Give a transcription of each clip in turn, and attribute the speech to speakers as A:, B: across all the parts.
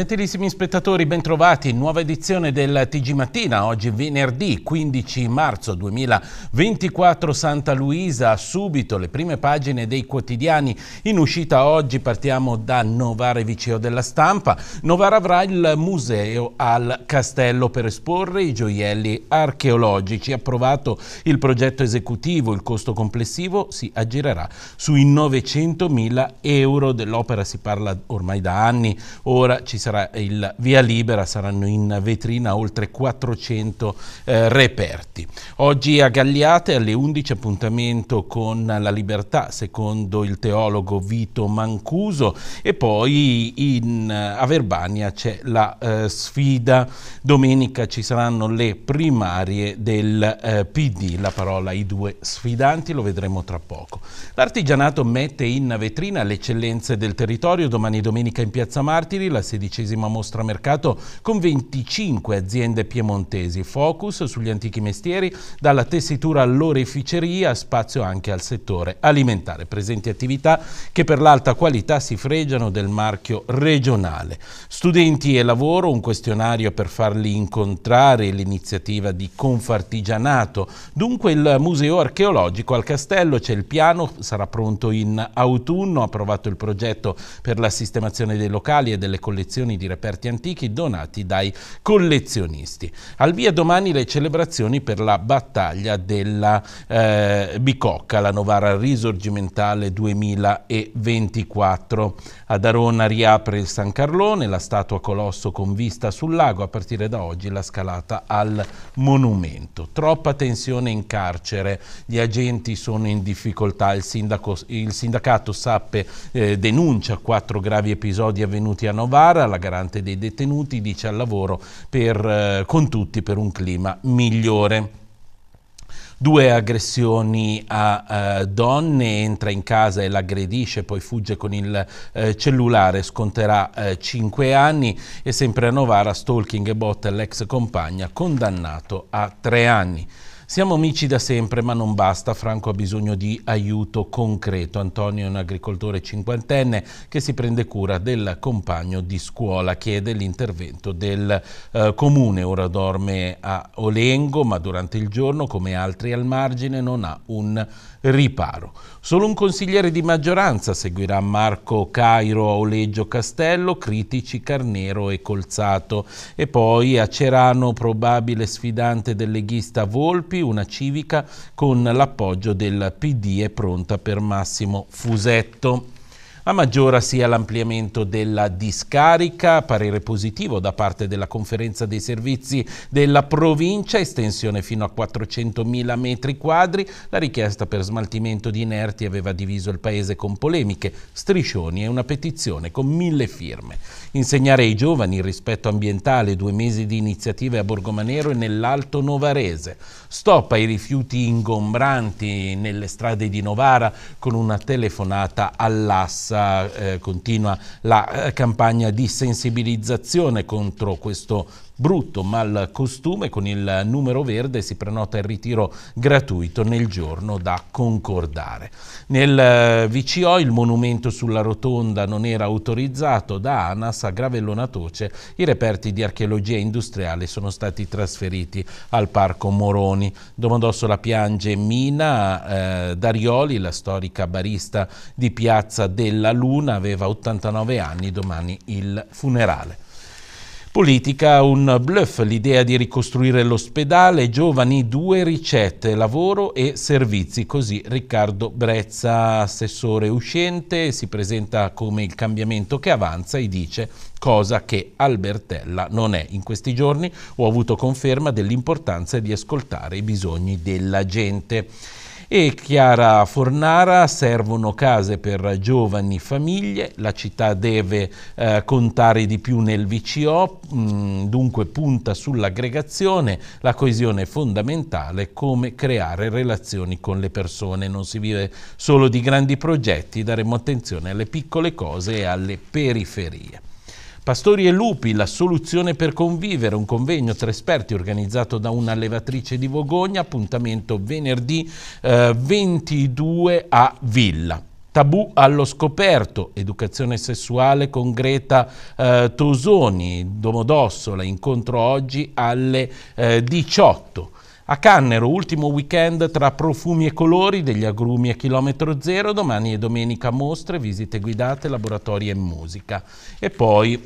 A: Gentilissimi spettatori, bentrovati. Nuova edizione del TG Mattina, oggi venerdì 15 marzo 2024, Santa Luisa, subito le prime pagine dei quotidiani in uscita oggi. Partiamo da Novara Viceo della Stampa. Novara avrà il museo al castello per esporre i gioielli archeologici. Approvato il progetto esecutivo, il costo complessivo si aggirerà sui 900.000 euro dell'opera, si parla ormai da anni, ora ci sarà sarà il via libera, saranno in vetrina oltre 400 eh, reperti. Oggi a Gagliate alle 11 appuntamento con la libertà, secondo il teologo Vito Mancuso, e poi in, eh, a Verbania c'è la eh, sfida. Domenica ci saranno le primarie del eh, PD, la parola i due sfidanti, lo vedremo tra poco. L'artigianato mette in vetrina le eccellenze del territorio, domani domenica in Piazza Martiri, la 16 dodicesima mostra mercato con 25 aziende piemontesi, focus sugli antichi mestieri, dalla tessitura all'oreficeria, spazio anche al settore alimentare, presenti attività che per l'alta qualità si fregiano del marchio regionale. Studenti e lavoro, un questionario per farli incontrare, l'iniziativa di Confartigianato, dunque il museo archeologico al castello, c'è il piano, sarà pronto in autunno, approvato il progetto per la sistemazione dei locali e delle collezioni collezioni di reperti antichi donati dai collezionisti. Al via domani le celebrazioni per la battaglia della eh, Bicocca, la Novara risorgimentale 2024. Ad Arona riapre il San Carlone, la statua Colosso con vista sul lago, a partire da oggi la scalata al monumento. Troppa tensione in carcere, gli agenti sono in difficoltà, il, sindaco, il sindacato Sappe eh, denuncia quattro gravi episodi avvenuti a Novara, la garante dei detenuti dice al lavoro per, eh, con tutti per un clima migliore due aggressioni a uh, donne, entra in casa e l'aggredisce, poi fugge con il uh, cellulare, sconterà uh, eh, 5 anni e sempre a Novara stalking e botta l'ex compagna condannato a tre anni. Siamo amici da sempre, ma non basta. Franco ha bisogno di aiuto concreto. Antonio è un agricoltore cinquantenne che si prende cura del compagno di scuola. Chiede l'intervento del eh, comune. Ora dorme a Olengo, ma durante il giorno, come altri al margine, non ha un riparo. Solo un consigliere di maggioranza seguirà Marco Cairo a Oleggio Castello, critici Carnero e Colzato. E poi a Cerano, probabile sfidante del leghista Volpi una civica con l'appoggio del PD è pronta per Massimo Fusetto. A Maggiora sia l'ampliamento della discarica, parere positivo da parte della Conferenza dei Servizi della provincia, estensione fino a 400.000 metri quadri. La richiesta per smaltimento di inerti aveva diviso il paese con polemiche, striscioni e una petizione con mille firme. Insegnare ai giovani il rispetto ambientale, due mesi di iniziative a Borgomanero e nell'Alto Novarese. Stop ai rifiuti ingombranti nelle strade di Novara con una telefonata all'asse Piazza eh, continua la eh, campagna di sensibilizzazione contro questo brutto mal costume con il numero verde si prenota il ritiro gratuito nel giorno da concordare. Nel eh, VCO il monumento sulla rotonda non era autorizzato da ANAS a Gravellona Toce i reperti di archeologia industriale sono stati trasferiti al Parco Moroni. Domodossola piange Mina eh, Darioli, la storica barista di Piazza della Luna, aveva 89 anni, domani il funerale. Politica, un bluff, l'idea di ricostruire l'ospedale, giovani, due ricette, lavoro e servizi. Così Riccardo Brezza, assessore uscente, si presenta come il cambiamento che avanza e dice cosa che Albertella non è. In questi giorni ho avuto conferma dell'importanza di ascoltare i bisogni della gente. E Chiara Fornara, servono case per giovani famiglie, la città deve eh, contare di più nel VCO, mh, mm, dunque punta sull'aggregazione, la coesione è fondamentale, come creare relazioni con le persone. Non si vive solo di grandi progetti, daremo attenzione alle piccole cose e alle periferie. Pastori e lupi, la soluzione per convivere, un convegno tra esperti organizzato da un'allevatrice di Vogogna, appuntamento venerdì eh, 22 a Villa. Tabù allo scoperto, educazione sessuale con Greta eh, Tosoni, Domodossola, incontro oggi alle eh, 18. A Cannero, ultimo weekend tra profumi e colori, degli agrumi a chilometro zero, domani e domenica mostre, visite guidate, laboratori e musica. E poi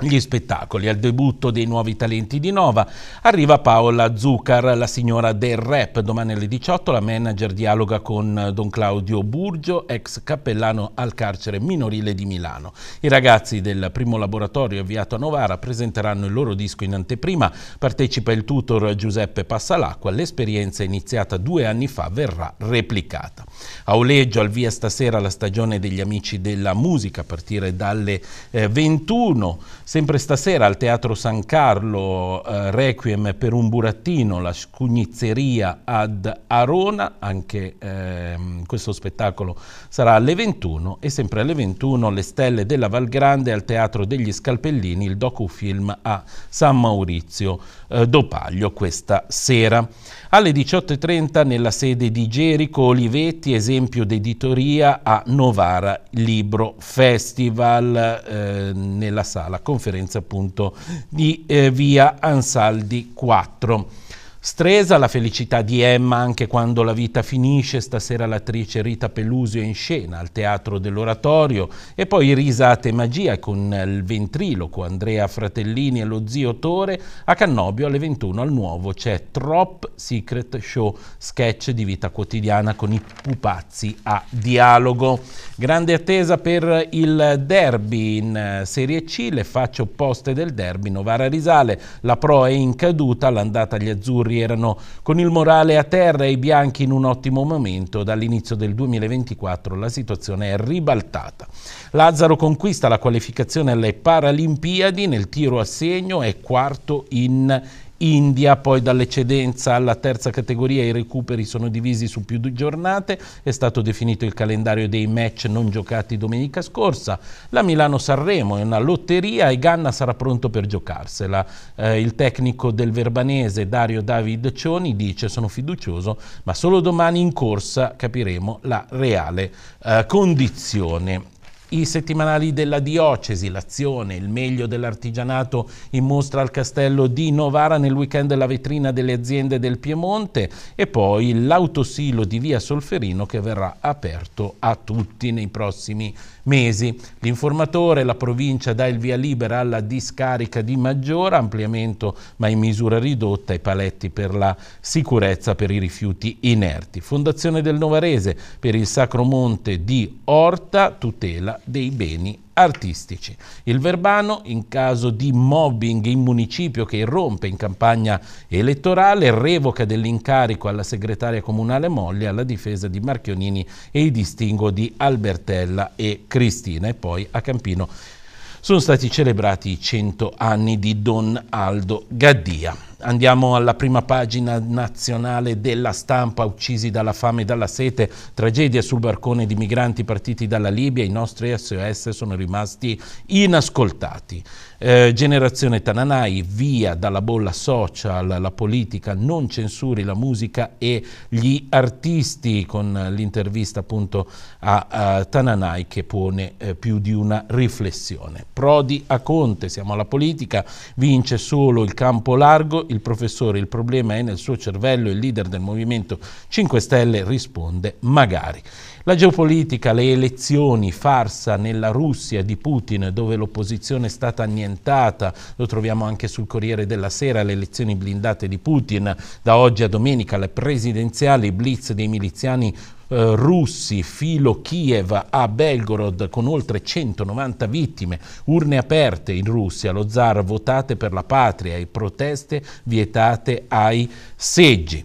A: gli spettacoli. Al debutto dei nuovi talenti di Nova arriva Paola Zucar, la signora del rap. Domani alle 18 la manager dialoga con Don Claudio Burgio, ex cappellano al carcere minorile di Milano. I ragazzi del primo laboratorio avviato a Novara presenteranno il loro disco in anteprima. Partecipa il tutor Giuseppe Passalacqua. L'esperienza iniziata due anni fa verrà replicata. A Oleggio al via stasera la stagione degli amici della musica a partire dalle 21. Eh, Sempre stasera al Teatro San Carlo, eh, Requiem per un burattino, la scugnizzeria ad Arona, anche eh, questo spettacolo sarà alle 21 e sempre alle 21 Le Stelle della Valgrande al Teatro degli Scalpellini, il docufilm a San Maurizio eh, Dopaglio questa sera. Alle 18.30 nella sede di Gerico Olivetti, esempio d'editoria a Novara Libro Festival eh, nella sala Comunità conferenza appunto di eh, via Ansaldi 4. Stresa, la felicità di Emma anche quando la vita finisce, stasera l'attrice Rita Pelusio è in scena al Teatro dell'Oratorio e poi Risate e Magia con il ventriloquo Andrea Fratellini e lo zio Tore a Cannobio alle 21 al nuovo c'è Trop Secret Show sketch di vita quotidiana con i pupazzi a dialogo. Grande attesa per il derby in eh, Serie C, le facce opposte del derby Novara Risale, la Pro è in caduta, l'andata agli azzurri nerazzurri erano con il morale a terra e i bianchi in un ottimo momento. Dall'inizio del 2024 la situazione è ribaltata. Lazzaro conquista la qualificazione alle Paralimpiadi nel tiro a segno e quarto in India, poi dall'eccedenza alla terza categoria i recuperi sono divisi su più giornate, è stato definito il calendario dei match non giocati domenica scorsa, la Milano-Sanremo è una lotteria e Ganna sarà pronto per giocarsela. Eh, il tecnico del Verbanese Dario David Cioni dice sono fiducioso ma solo domani in corsa capiremo la reale eh, condizione i settimanali della diocesi, l'azione, il meglio dell'artigianato in mostra al castello di Novara nel weekend la vetrina delle aziende del Piemonte e poi l'autosilo di via Solferino che verrà aperto a tutti nei prossimi mesi. L'informatore, la provincia dà il via libera alla discarica di maggiore ampliamento ma in misura ridotta i paletti per la sicurezza per i rifiuti inerti. Fondazione del Novarese per il Sacro Monte di Orta tutela dei beni artistici. Il Verbano, in caso di mobbing in municipio che irrompe in campagna elettorale, revoca dell'incarico alla segretaria comunale Moglia alla difesa di Marchionini e il distinguo di Albertella e Cristina. E poi a Campino sono stati celebrati i 100 anni di Don Aldo Gaddia. Andiamo alla prima pagina nazionale della stampa, uccisi dalla fame e dalla sete, tragedia sul barcone di migranti partiti dalla Libia, i nostri SOS sono rimasti inascoltati. Eh, generazione Tananai, via dalla bolla social, la politica non censuri la musica e gli artisti, con l'intervista appunto a, a, Tananai che pone eh, più di una riflessione. Prodi a Conte, siamo alla politica, vince solo il campo largo, il professore, il problema è nel suo cervello, il leader del Movimento 5 Stelle risponde magari. La geopolitica, le elezioni, farsa nella Russia di Putin dove l'opposizione è stata annientata, lo troviamo anche sul Corriere della Sera, le elezioni blindate di Putin, da oggi a domenica le presidenziali, blitz dei miliziani eh, russi filo Kiev a Belgorod con oltre 190 vittime, urne aperte in Russia, lo zar votate per la patria e proteste vietate ai seggi.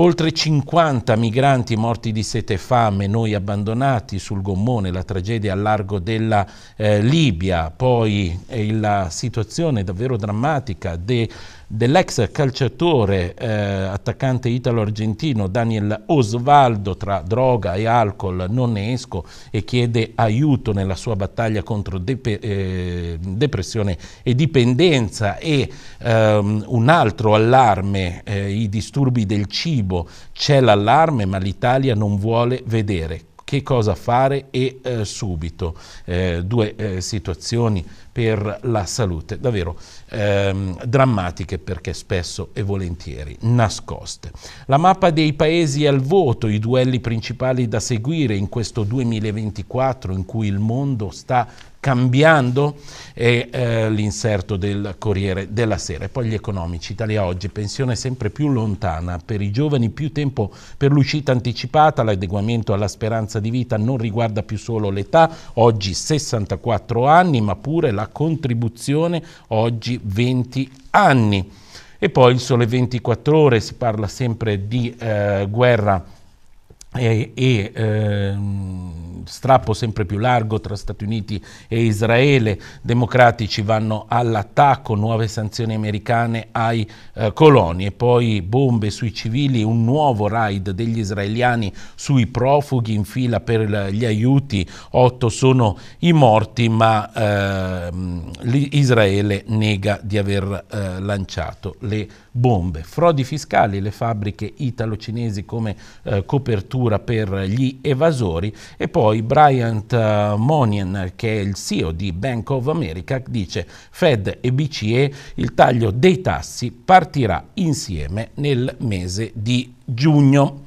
A: Oltre 50 migranti morti di sete e fame, noi abbandonati sul gommone, la tragedia a largo della eh, Libia, poi eh, la situazione davvero drammatica de, dell'ex calciatore eh, attaccante italo-argentino Daniel Osvaldo tra droga e alcol non ne esco e chiede aiuto nella sua battaglia contro dep eh, depressione e dipendenza e ehm, un altro allarme, eh, i disturbi del cibo, c'è l'allarme ma l'Italia non vuole vedere che cosa fare e eh, subito. Eh, due eh, situazioni per la salute davvero ehm, drammatiche perché spesso e volentieri nascoste. La mappa dei paesi al voto, i duelli principali da seguire in questo 2024 in cui il mondo sta cambiando e eh, l'inserto del Corriere della Sera. E poi gli economici, Italia oggi, pensione sempre più lontana, per i giovani più tempo per l'uscita anticipata, l'adeguamento alla speranza di vita non riguarda più solo l'età, oggi 64 anni, ma pure la contribuzione, oggi 20 anni. E poi il sole 24 ore, si parla sempre di eh, guerra e, e ehm, strappo sempre più largo tra Stati Uniti e Israele, democratici vanno all'attacco, nuove sanzioni americane ai eh, coloni e poi bombe sui civili, un nuovo raid degli israeliani sui profughi in fila per gli aiuti, otto sono i morti ma ehm, Israele nega di aver eh, lanciato le bombe. Frodi fiscali, le fabbriche italo-cinesi come eh, copertura procura per gli evasori e poi Bryant eh, Monian che è il CEO di Bank of America dice Fed e BCE il taglio dei tassi partirà insieme nel mese di giugno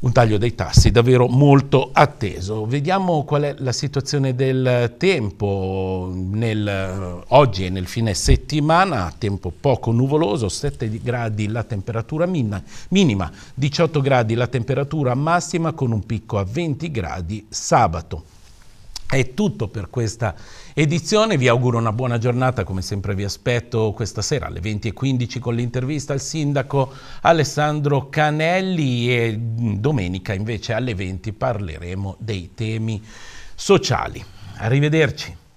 A: un taglio dei tassi davvero molto atteso. Vediamo qual è la situazione del tempo nel, eh, oggi e nel fine settimana, tempo poco nuvoloso, 7 gradi la temperatura min minima, 18 gradi la temperatura massima con un picco a 20 gradi sabato. È tutto per questa edizione, vi auguro una buona giornata, come sempre vi aspetto questa sera alle 20.15 con l'intervista al sindaco Alessandro Canelli e mm, domenica invece alle 20 parleremo dei temi sociali. Arrivederci.